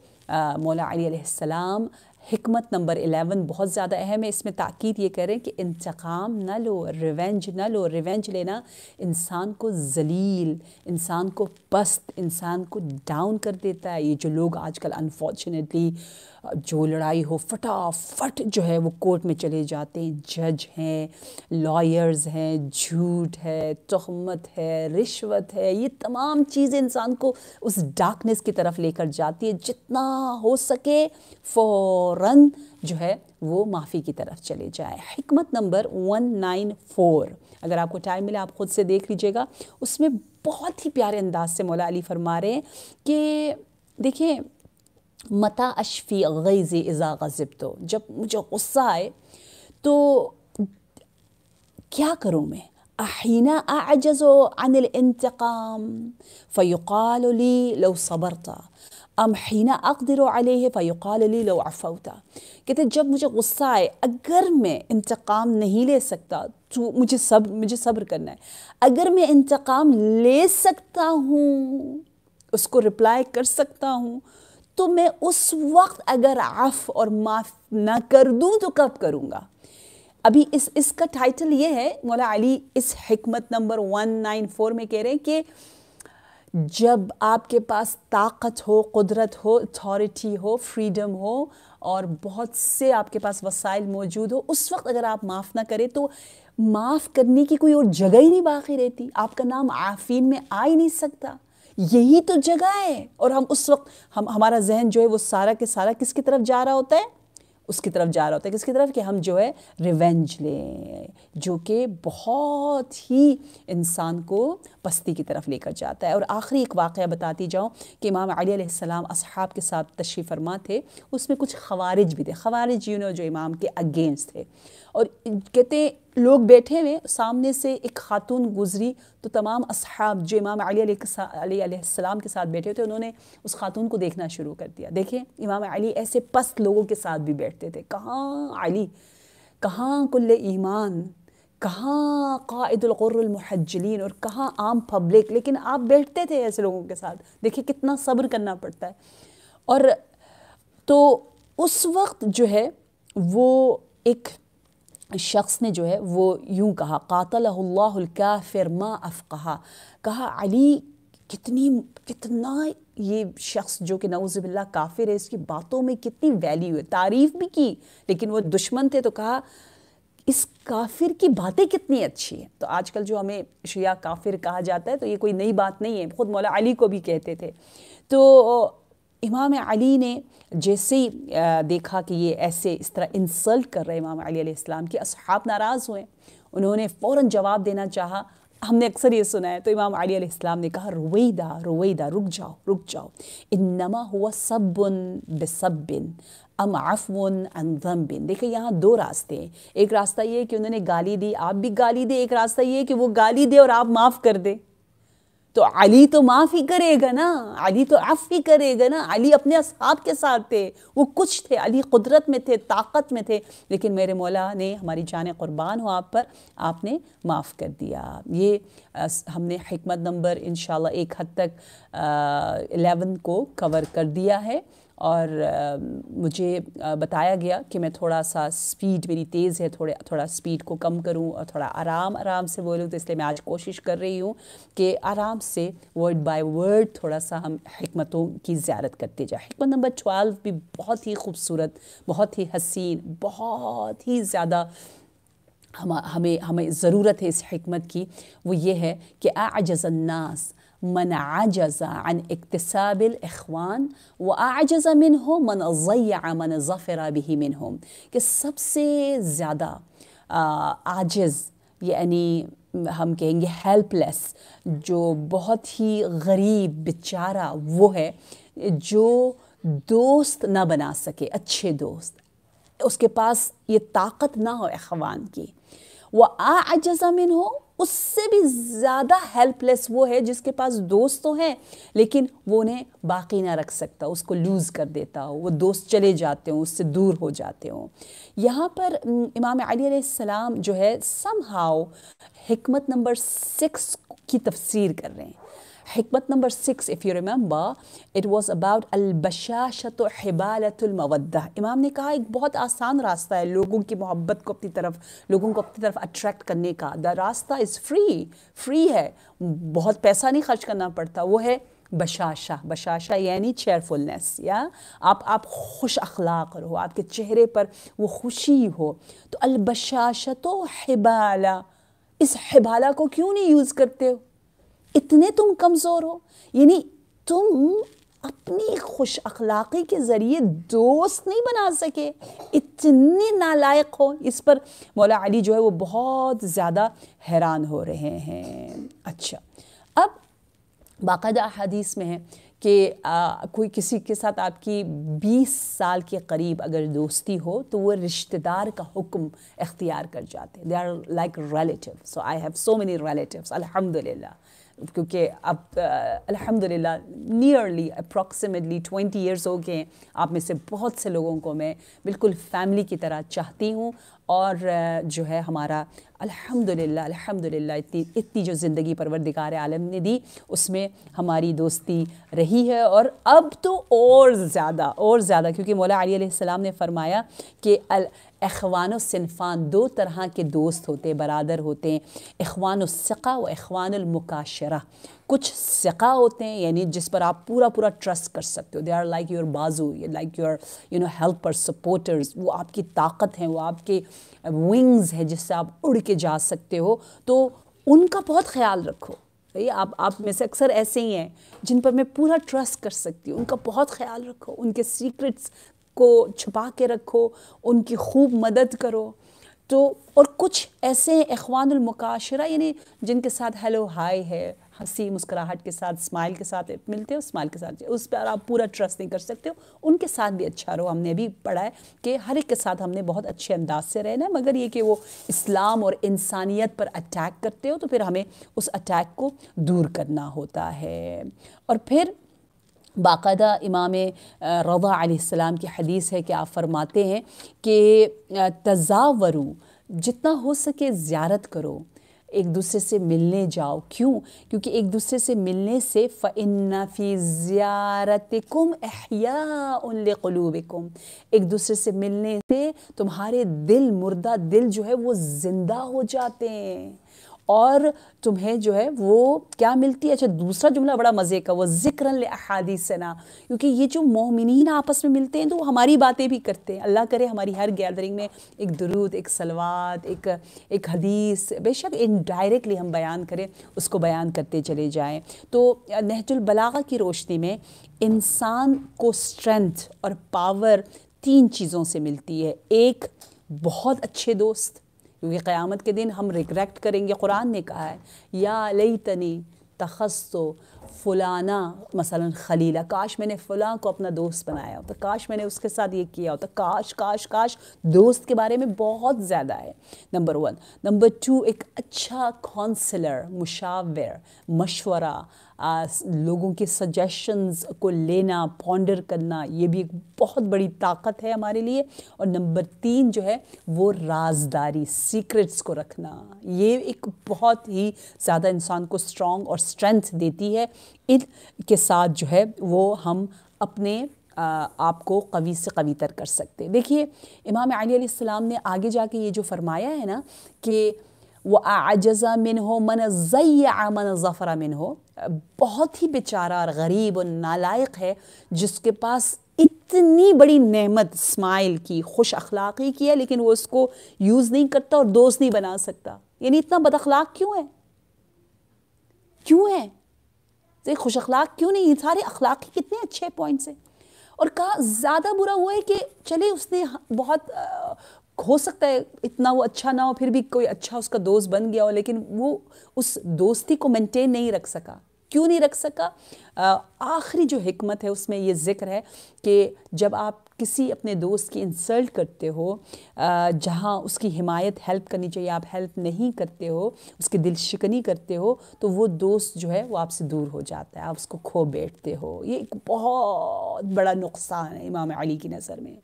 मौला अली सलाम हमत नंबर एलेवन बहुत ज़्यादा अहम है इसमें ताक़द ये करें कि इंतकाम ना लो रिवेंज ना लो रिवेंज लेना इंसान को जलील इंसान को पस्त इंसान को डाउन कर देता है ये जो लोग आजकल अनफॉर्चुनेटली जो लड़ाई हो फटाफट जो है वो कोर्ट में चले जाते हैं जज हैं लॉयर्स हैं झूठ है तहमत है रिश्वत है ये तमाम चीज़ें इंसान को उस डार्कनेस की तरफ लेकर जाती है जितना हो सके फ़ौर जो है वो माफ़ी की तरफ चले जाए हमत नंबर वन नाइन फोर अगर आपको टाइम मिला आप ख़ुद से देख लीजिएगा उसमें बहुत ही प्यारे अंदाज से मौला अली फरमा रहे हैं कि देखिए متى اشفي غيظي اذا غضبت جب مجھے غصہ آئے تو کیا کروں میں احين اعجز عن الانتقام فيقال لي لو صبرت ام حين اقدر عليه فيقال لي لو عفوت کہتے جب مجھے غصہ آئے اگر میں انتقام نہیں لے سکتا تو مجھے صبر مجھے صبر کرنا ہے اگر میں انتقام لے سکتا ہوں اس کو ریپلائی کر سکتا ہوں तो मैं उस वक्त अगर आफ और माफ़ ना कर दूं तो कब करूँगा अभी इस इसका टाइटल ये है मौला अली इस हमत नंबर वन नाइन फोर में कह रहे हैं कि जब आपके पास ताकत हो कुदरत हो अथॉरिटी हो फ्रीडम हो और बहुत से आपके पास वसाइल मौजूद हो उस वक्त अगर आप माफ़ ना करें तो माफ़ करने की कोई और जगह ही नहीं बाकी रहती आपका नाम आफीन में आ ही नहीं सकता यही तो जगह है और हम उस वक्त हम हमारा जहन जो है वो सारा के सारा किसकी तरफ जा रहा होता है उसकी तरफ जा रहा होता है किसकी तरफ कि हम जो है रिवेंज लें जो कि बहुत ही इंसान को पस्ती की तरफ लेकर जाता है और आखिरी एक वाक़ बताती जाऊँ कि इमाम अली सलाम असहाब के साथ तशरी फरमा थे उसमें कुछ खवारिज भी थे खवारिज यू नो जो इमाम के अगेंस्ट थे और कहते हैं लोग बैठे हुए सामने से एक खातून गुजरी तो तमाम अब जो इमाम अली सलाम के साथ बैठे थे उन्होंने उस खातून को देखना शुरू कर दिया देखें इमाम अली ऐसे पस्त लोगों के साथ भी बैठते थे कहाँ अली कहाँ कुल्ल ईमान कहाँ कायदुलमहजलिन और कहाँ आम पब्लिक लेकिन आप बैठते थे ऐसे लोगों के साथ देखिए कितना सब्र करना पड़ता है और तो उस वक्त जो है वो एक शख्स ने जो है वो यूँ कहा कातलकाफिर माँ अफ़क़ा कहा अली कितनी कितना ये शख्स जो कि नवज़बिल्ला काफिर है इसकी बातों में कितनी वैल्यू है तारीफ़ भी की लेकिन वो दुश्मन थे तो कहा इस काफिर की बातें कितनी अच्छी हैं तो आजकल जो हमें शिया काफिर कहा जाता है तो ये कोई नई बात नहीं है ख़ुद मौला अली को भी कहते थे तो इमाम अली ने जैसे ही देखा कि ये ऐसे इस तरह इंसल्ट कर रहे इमाम अली इस्लाम के असहाब नाराज़ हुए उन्होंने फ़ौर जवाब देना चाहा हमने अक्सर ये सुना है तो इमाम अली इस्लाम ने कहा रुवैदा रुवैदा रुक जाओ रुक जाओ इन नमा हुआ सब्बन बेसबिन अम आफ़ुन अनजम बिन देखिए यहाँ दो रास्ते हैं एक रास्ता ये है कि उन्होंने गाली दी आप भी गाली दें एक रास्ता ये है कि वो गाली दे और आप माफ़ कर दें तो अली तो माफ़ ही करेगा ना अली तो अफ़ ही करेगा ना अली अपने असहाब के साथ थे वो कुछ थे अली कुदरत में थे ताकत में थे लेकिन मेरे मौला ने हमारी जान क़ुरबान हो आप पर आपने माफ़ कर दिया ये हमने हमत नंबर इन एक हद तक एलेवन को कवर कर दिया है और आ, मुझे आ, बताया गया कि मैं थोड़ा सा स्पीड मेरी तेज़ है थोड़े थोड़ा स्पीड को कम करूं और थोड़ा आराम आराम से बोलूं तो इसलिए मैं आज कोशिश कर रही हूं कि आराम से वर्ड बाय वर्ड थोड़ा सा हम हमतों की ज्यारत करते जाए हमत नंबर ट्वेल्व भी बहुत ही खूबसूरत बहुत ही हसीन बहुत ही ज़्यादा हम हमें हमें ज़रूरत है इस हमत की वो ये है कि जजन्नास من عجز عن اكتساب الإخوان وأعجز منه من ضيع من ظفر به منهم कि सबसे ज़्यादा आजिज़ यानी हम कहेंगे हेल्पलेस जो बहुत ही गरीब बेचारा वो है जो दोस्त ना बना सके अच्छे दोस्त उसके पास ये ताकत ना हो अखवान की वह आजजा हो उससे भी ज़्यादा हेल्पलेस वो है जिसके पास दोस्त तो हैं लेकिन वो उन्हें बाकी ना रख सकता उसको लूज़ कर देता हो वो दोस्त चले जाते हों उससे दूर हो जाते हों यहाँ पर इमाम आलिम जो है सम हाउ हमत नंबर सिक्स की तफसीर कर रहे हैं Hikmat number six, if you remember, it was about al-bashashatu hibalatul mawadda. इमाम ने कहा एक बहुत आसान रास्ता है लोगों की मोहब्बत को अपनी तरफ लोगों को अपनी तरफ अट्रैक्ट करने का द रास्ता इज़ फ्री फ्री है बहुत पैसा नहीं खर्च करना पड़ता वो है बशाशा बशाशा यानी चेयरफुलनेस या आप आप खुश अखलाक रहो आपके चेहरे पर वो खुशी हो तो अलबशाशा तो हिबाला इस हिबाला को क्यों नहीं यूज़ करते हो इतने तुम कमज़ोर हो यानी तुम अपनी खुश अखलाक़ी के ज़रिए दोस्त नहीं बना सके इतने नालायक हो इस पर मौला अली जो है वो बहुत ज़्यादा हैरान हो रहे हैं अच्छा अब बाकायदा हदीस में है कि कोई किसी के साथ आपकी 20 साल के करीब अगर दोस्ती हो तो वो रिश्तेदार का हुक्म अख्तियार कर जाते हैं they are like relative so I have so many relative अलहमदिल्ला क्योंकि अब अल्हम्दुलिल्लाह नियरली अप्रॉक्सीमेटली ट्वेंटी इयर्स हो गए आप में से बहुत से लोगों को मैं बिल्कुल फैमिली की तरह चाहती हूँ और जो है हमारा अल्हम्दुलिल्लाह अल्हम्दुलिल्लाह इतनी इतनी जो ज़िंदगी परवरदिगार आलम ने दी उसमें हमारी दोस्ती रही है और अब तो और ज़्यादा और ज़्यादा क्योंकि मौला अली ने फरमाया कि अखवान सिनफान दो तरह के दोस्त होते बरदर होते हैं अखवान व अखवानमकाशरा कुछ सिका होते हैं यानी जिस पर आप पूरा पूरा ट्रस्ट कर सकते हो दे आर लाइक योर बाजू like your you know helper supporters वो आपकी ताकत हैं वो आपके विंग्स हैं जिससे आप उड़ के जा सकते हो तो उनका बहुत ख्याल रखो सही आप आप में से अक्सर ऐसे ही हैं जिन पर मैं पूरा ट्रस्ट कर सकती हूँ उनका बहुत ख्याल रखो उनके सीक्रेट्स को छुपा के रखो उनकी खूब मदद करो तो और कुछ ऐसे अखवानमकाशरा यानी जिनके साथ हेलो हाय है हंसी मुस्कुराहट के साथ स्माइल के साथ मिलते हो स्माइल के साथ उस पर आप पूरा ट्रस्ट नहीं कर सकते हो उनके साथ भी अच्छा रहो हमने भी पढ़ा है कि हर एक के साथ हमने बहुत अच्छे अंदाज से रहना है मगर ये कि वो इस्लाम और इंसानियत पर अटैक करते हो तो फिर हमें उस अटैक को दूर करना होता है और फिर बाकायदा इमाम रदा आसमाम की हदीस है कि आप फरमाते हैं कि तजावरु जितना हो सके ज़्यारत करो एक दूसरे से मिलने जाओ क्यों क्योंकि एक दूसरे से मिलने से फ़िन्नफ़ी ज़्यारत कुम एक दूसरे से मिलने से तुम्हारे दिल मुर्दा दिल जो है वो ज़िंदा हो जाते हैं और तुम्हें जो है वो क्या मिलती है अच्छा दूसरा जुमला बड़ा मज़े का वो जिक्र अहादीसना क्योंकि ये जो मोमिन आपस में मिलते हैं तो वो हमारी बातें भी करते हैं अल्लाह करे हमारी हर गैदरिंग में एक दरुद एक सलवाद एक एक हदीस बेशक इनडायरेक्टली हम बयान करें उसको बयान करते चले जाएँ तो नहजुलबलागा की रोशनी में इंसान को स्ट्रेंथ और पावर तीन चीज़ों से मिलती है एक बहुत अच्छे दोस्त क्योंकि क़्यामत के दिन हम रिग्रेक्ट करेंगे कुरान ने कहा है या लई तनी तखस्सो फ़लाना मसला खलीला काश मैंने फ़लाँ को अपना दोस्त बनाया होता काश मैंने उसके साथ ये किया होता काश काश काश दोस्त के बारे में बहुत ज़्यादा है नंबर वन नंबर टू एक अच्छा कौंसलर मुशावर मशवरा लोगों के सजेशंस को लेना पॉन्डर करना ये भी एक बहुत बड़ी ताकत है हमारे लिए और नंबर तीन जो है वो राजदारी सीक्रेट्स को रखना ये एक बहुत ही ज़्यादा इंसान को स्ट्रॉन्ग और स्ट्रेंथ देती है इन के साथ जो है वो हम अपने आपको कवि से कवितर कर सकते देखिए इमाम अली ने आगे जाके ये जो फरमाया है ना कि व आजज़ा मिन हो मन ज़ैया मन ज़फ़रा मिन हो बहुत ही बेचारा और गरीब और नालायक है जिसके पास इतनी बड़ी नेमत स्माइल की खुश अखलाक़ी की है लेकिन वो उसको यूज़ नहीं करता और दोस्त नहीं बना सकता यानी इतना बदखलाक क्यों है क्यों है तो खुश अखलाक क्यों नहीं सारे अखलाक कितने अच्छे पॉइंट्स हैं और कहा ज़्यादा बुरा हुआ है कि चले उसने बहुत हो सकता है इतना वो अच्छा ना हो फिर भी कोई अच्छा उसका दोस्त बन गया हो लेकिन वो उस दोस्ती को मेंटेन नहीं रख सका क्यों नहीं रख सका आखिरी जो हमत है उसमें ये ज़िक्र है कि जब आप किसी अपने दोस्त की इंसल्ट करते हो जहाँ उसकी हिमायत हेल्प करनी चाहिए आप हेल्प नहीं करते हो उसकी दिल शिकनी करते हो तो वो दोस्त जो है वो आपसे दूर हो जाता है आप उसको खो बैठते हो ये एक बहुत बड़ा नुकसान है इमाम अली की नज़र में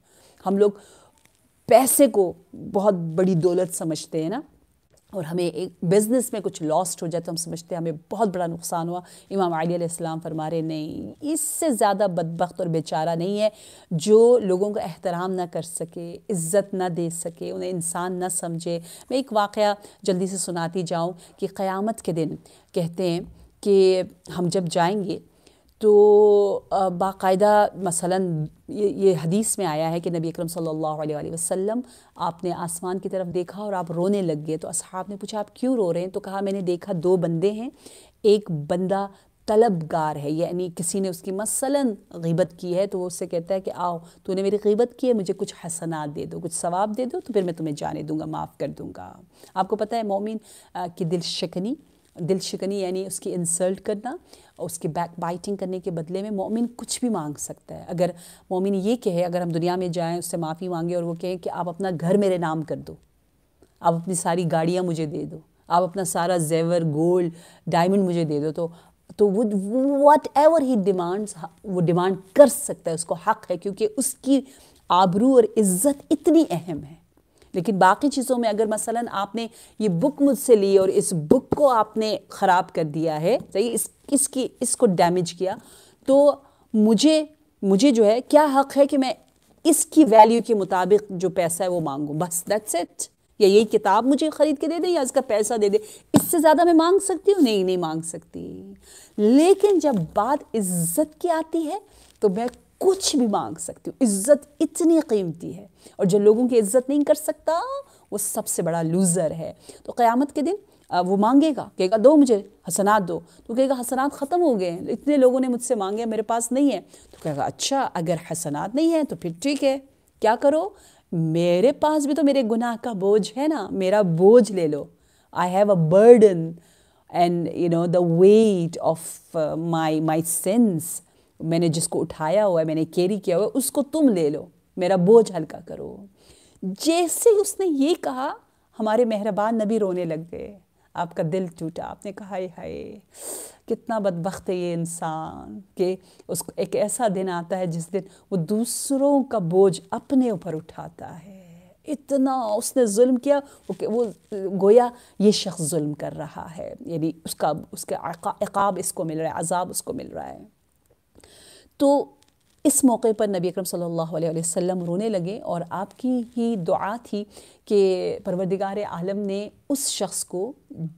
हम लोग पैसे को बहुत बड़ी दौलत समझते हैं ना और हमें एक बिज़नेस में कुछ लॉस्ट हो जाए तो हम समझते हैं हमें बहुत बड़ा नुकसान हुआ इमाम अली इस्लाम फरमा रहे नहीं इससे ज़्यादा बदबक और बेचारा नहीं है जो लोगों का एहतराम ना कर सके इज़्ज़त ना दे सके उन्हें इंसान ना समझे मैं एक वाक़ जल्दी से सुनाती जाऊँ कि क़यामत के दिन कहते हैं कि हम जब जाएंगे तो बाकायदा मसला ये ये हदीस में आया है कि नबी अकरम सल्लल्लाहु अलैहि वसल्लम आपने आसमान की तरफ देखा और आप रोने लग गए तो असहाब ने पूछा आप क्यों रो रहे हैं तो कहा मैंने देखा दो बंदे हैं एक बंदा तलबगार है यानी किसी ने उसकी मसलन गीबत की है तो वो उससे कहता है कि आओ तूने मेरी गीबत की है मुझे कुछ हसनात दे दो कुछ सवाब दे दो तो फिर मैं तुम्हें जाने दूंगा माफ़ कर दूंगा आपको पता है मोमिन की दिल शिकनी दिल शिकनी यानी उसकी इंसल्ट करना उसके बैक बाइटिंग करने के बदले में मोमिन कुछ भी मांग सकता है अगर मोमिन ये कहे अगर हम दुनिया में जाएँ उससे माफ़ी मांगे और वो कहें कि आप अपना घर मेरे नाम कर दो आप अपनी सारी गाड़ियाँ मुझे दे दो आप अपना सारा जेवर गोल्ड डायमंड मुझे दे दो तो तो वो वट एवर ही डिमांड्स वो डिमांड हाँ, कर सकता है उसको हक है क्योंकि उसकी आबरू और इज्जत इतनी अहम है लेकिन बाकी चीज़ों में अगर मसलन आपने ये बुक मुझसे ली और इस बुक को आपने ख़राब कर दिया है सही तो इस इसकी इसको डैमेज किया तो मुझे मुझे जो है क्या हक है कि मैं इसकी वैल्यू के मुताबिक जो पैसा है वो मांगूँ बस दैट्स इट या यही किताब मुझे ख़रीद के दे दे या इसका पैसा दे दे इससे ज़्यादा मैं मांग सकती हूँ नहीं नहीं मांग सकती लेकिन जब बात इज्जत की आती है तो मैं कुछ भी मांग सकती हूँ इज्जत इतनी कीमती है और जो लोगों की इज्जत नहीं कर सकता वो सबसे बड़ा लूज़र है तो क़यामत के दिन वो मांगेगा कहेगा दो मुझे हसनात दो तो कहेगा हसनात ख़त्म हो गए हैं इतने लोगों ने मुझसे मांगे मेरे पास नहीं है तो कहेगा अच्छा अगर हसनात नहीं है तो फिर ठीक है क्या करो मेरे पास भी तो मेरे गुनाह का बोझ है ना मेरा बोझ ले लो I have a burden and you know the weight of my my sense मैंने जिसको उठाया हुआ है मैंने कैरी किया हुआ है उसको तुम ले लो मेरा बोझ हल्का करो जैसे उसने ये कहा हमारे मेहरबान नबी रोने लग गए आपका दिल टूटा आपने कहा हाय हाय कितना बदबخت है ये इंसान कि उसको एक ऐसा दिन आता है जिस दिन वो दूसरों का बोझ अपने ऊपर उठाता है इतना उसने जुल्म किया वो गोया ये शख्स जुल्म कर रहा है यानी उसका उसके इकाब इसको मिल रहा है अजाब उसको मिल रहा है तो इस मौके पर नबी अकरम सल्लल्लाहु अलैहि वसल्लम रोने लगे और आपकी ही दुआ थी कि परवरदिगार आलम ने उस शख्स को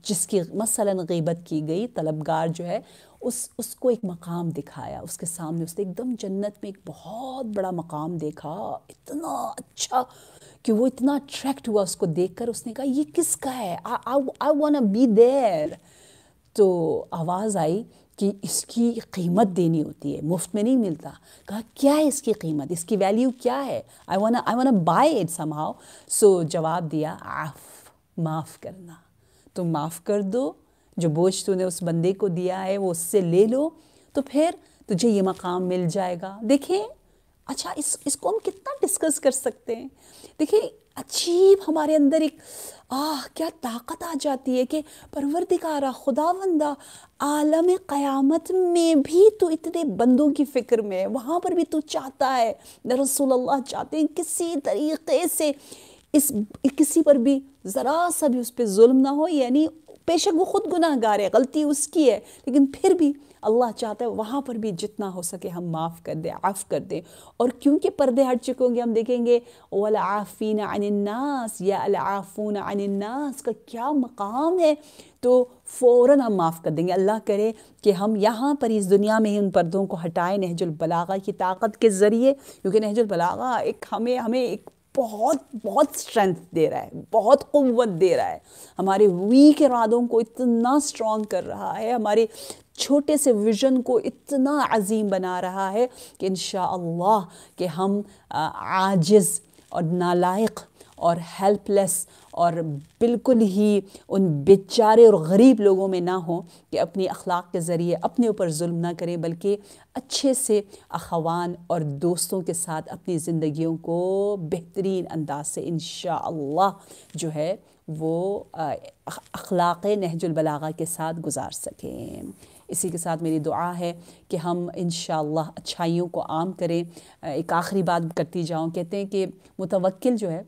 जिसकी मसलन गीबत की गई तलबगार जो है उस उसको एक मकाम दिखाया उसके सामने उसने एकदम जन्नत में एक बहुत बड़ा मकाम देखा इतना अच्छा कि वो इतना अट्रैक्ट हुआ उसको देखकर उसने कहा ये किसका है आई वांट बी देर तो आवाज़ आई कि इसकी कीमत देनी होती है मुफ्त में नहीं मिलता कहा क्या है इसकी कीमत इसकी वैल्यू क्या है I want I want buy it how so जवाब दिया आफ माफ़ करना तुम तो माफ़ कर दो जो बोझ तूने उस बंदे को दिया है वो उससे ले लो तो फिर तुझे ये मकाम मिल जाएगा देखिए अच्छा इस इसको हम कितना डिस्कस कर सकते हैं देखिए अजीब हमारे अंदर एक आह क्या ताकत आ जाती है कि खुदा खुदावंदा आलम क़यामत में भी तो इतने बंदों की फ़िक्र में है वहाँ पर भी तो चाहता है रसोल्ला चाहते हैं किसी तरीके से इस किसी पर भी ज़रा सा भी उस पर म ना हो यानी बेशक वो ख़ुद गुनाहगार है गलती उसकी है लेकिन फिर भी अल्लाह चाहता है वहाँ पर भी जितना हो सके हम माफ़ कर दें आफ़ कर दें और क्योंकि पर्दे हट चुके होंगे हम देखेंगे वलाफ़ीन अनन्नास या अलाफ़ून अनन्नास का क्या मकाम है तो फ़ौर हम माफ़ कर देंगे अल्लाह करे कि हम यहाँ पर इस दुनिया में ही उन पर्दों को हटाएं नहजुलबलागा की ताकत के ज़रिए क्योंकि नहजुलबलागा एक हमें हमें एक बहुत बहुत स्ट्रेंथ दे रहा है बहुत क़वत दे रहा है हमारे वीक इरादों को इतना स्ट्रॉन्ग कर रहा है हमारे छोटे से विज़न को इतना अजीम बना रहा है कि इन कि हम आजिज़ और नालायक और हेल्पलेस और बिल्कुल ही उन बेचारे और गरीब लोगों में ना हो कि अपनी अखलाक के ज़रिए अपने ऊपर जुल्म ना करें बल्कि अच्छे से अखवान और दोस्तों के साथ अपनी ज़िंदगियों को बेहतरीन अंदाज से इन जो है वो अखलाक नहजुलबलागा के साथ गुजार सकें इसी के साथ मेरी दुआ है कि हम इन अच्छाइयों को आम करें एक आखिरी बात करती जाऊँ कहते हैं कि मुतवक्ल जो है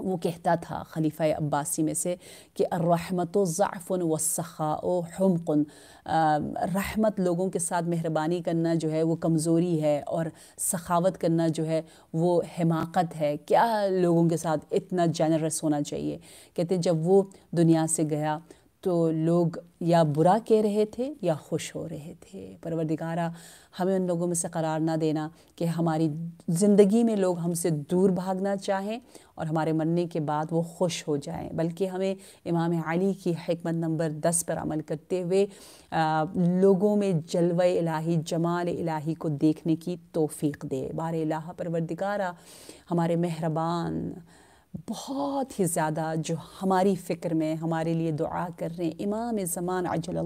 वो कहता था खलीफ़ा अब्बासी में से कि रहमत ज़ाफ़न वसखा हमकुन रहमत लोगों के साथ मेहरबानी करना जो है वो कमज़ोरी है और सखावत करना जो है वो हमाकत है क्या लोगों के साथ इतना जनरस होना चाहिए कहते जब वो दुनिया से गया तो लोग या बुरा कह रहे थे या खुश हो रहे थे परवरदिगारा हमें उन लोगों में से करार ना देना कि हमारी ज़िंदगी में लोग हमसे दूर भागना चाहें और हमारे मरने के बाद वो खुश हो जाएं बल्कि हमें इमाम अली की हमत नंबर दस पर अमल करते हुए आ, लोगों में जलव इलाही जमाल इलाही को देखने की तोफ़ी दे बार इलाहा परवरदिगारा हमारे मेहरबान बहुत ही ज़्यादा जो हमारी फ़िक्र में हमारे लिए दुआ कर रहे हैं इमाम ज़मान अजल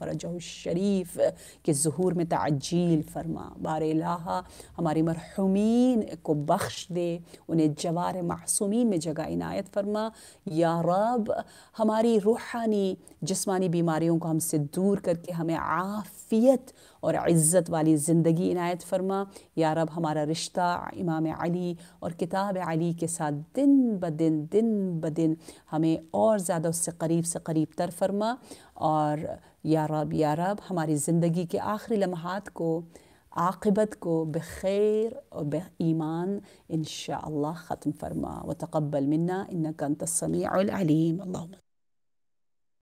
तरज शरीफ के जहूर में तजील फरमा बार लाहा हमारे मरहुमीन को बख्श दे उन्हें जवार मासूमीन में जगह इनायत फरमा या रब हमारी रूहानी जिस्मानी बीमारियों को हमसे दूर करके हमें आफ़ आफ़ियत और इज़्ज़त वाली ज़िंदगी इनायत फरमा या रब हमारा रिश्ता इमाम अली और किताब अली के साथ दिन ब दिन दिन ब दिन हमें और ज़्यादा उससे करीब से करीब तर फरमा और या रब या रब हमारी ज़िंदगी के आखिरी लम्हात को आकबत को बखैर और बेईमान इन ख़त्म फरमा व तकबल मन्ना इनका तसमी अलीम